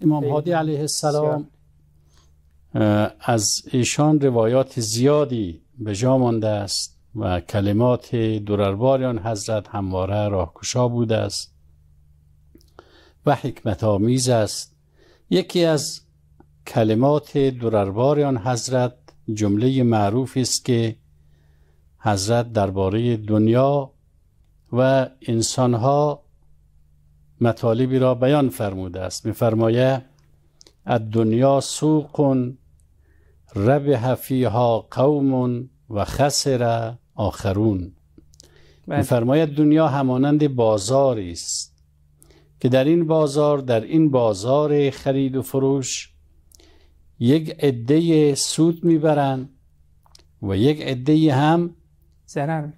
امام هادی علیه السلام از ایشان روایات زیادی به جا مانده است و کلمات درربار حضرت همواره راهکشا بوده است و حکمت آمیز است یکی از کلمات دورربار حضرت جمله معروف است که حضرت درباره دنیا و انسانها مطالبی را بیان فرموده است میفرمایه دنیا سوق رب فیها قوم و خسر آخرون بله. میفرماید دنیا همانند بازاری است که در این بازار در این بازار خرید و فروش یک عده سود میبرند و یک عده هم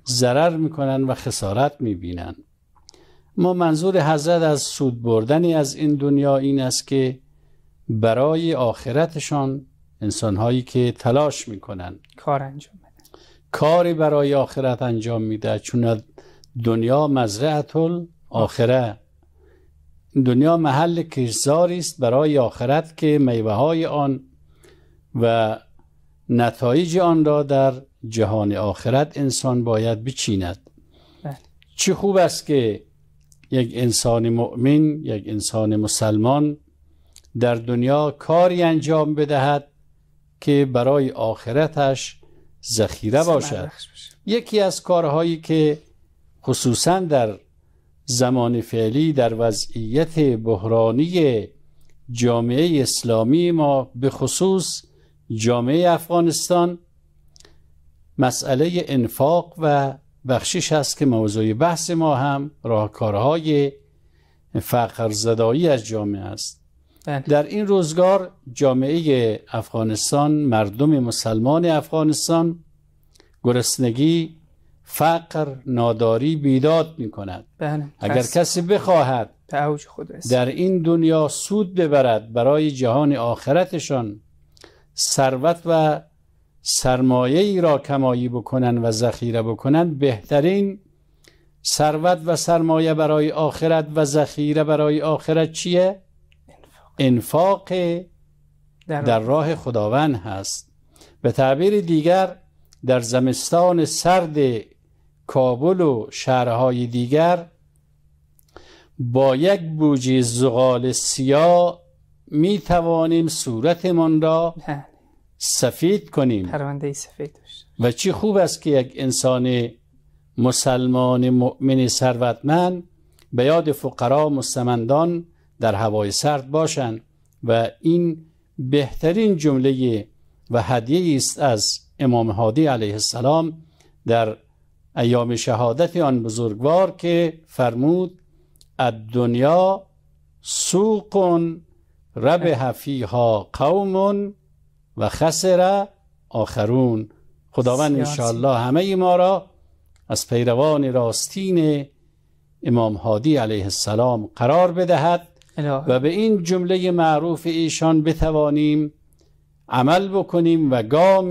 ضرر میکنند و خسارت میبینند ما منظور حضرت از سود بردنی از این دنیا این است که برای آخرتشان انسانهایی که تلاش میکنن کار انجام بدن کاری برای آخرت انجام میده چون دنیا تل آخره دنیا محل کشزاری است برای آخرت که میوه های آن و نتایج آن را در جهان آخرت انسان باید بچیند بله. چه خوب است که یک انسان مؤمن یک انسان مسلمان در دنیا کاری انجام بدهد که برای آخرتش ذخیره باشد یکی از کارهایی که خصوصا در زمان فعلی در وضعیت بحرانی جامعه اسلامی ما به خصوص جامعه افغانستان مسئله انفاق و بخشش هست که موضوع بحث ما هم راهکارهای زدایی از جامعه است بله. در این روزگار جامعه افغانستان مردم مسلمان افغانستان گرسنگی فقر ناداری بیداد می کند بله. اگر کسی بخواهد در این دنیا سود ببرد برای جهان آخرتشان ثروت و سرمایه ای را کمایی بکنن و ذخیره بکنن بهترین ثروت و سرمایه برای آخرت و ذخیره برای آخرت چیه؟ انفاق در راه خداوند هست به تعبیر دیگر در زمستان سرد کابل و شهرهای دیگر با یک بوجه زغال سیاه می توانیم صورتمان را بله. سفید کنیم سفید و چی خوب است که یک انسان مسلمان مؤمن ثروتمند به یاد فقرا مستمندان در هوای سرد باشند و این بهترین جمله و هدیه است از امام هادی علیه السلام در ایام شهادت آن بزرگوار که فرمود الدنیا سوق رب فیها قومون و خسر آخرون خداوند انشاءالله همه ما را از پیروان راستین امام هادی علیه السلام قرار بدهد و به این جمله معروف ایشان بتوانیم عمل بکنیم و گام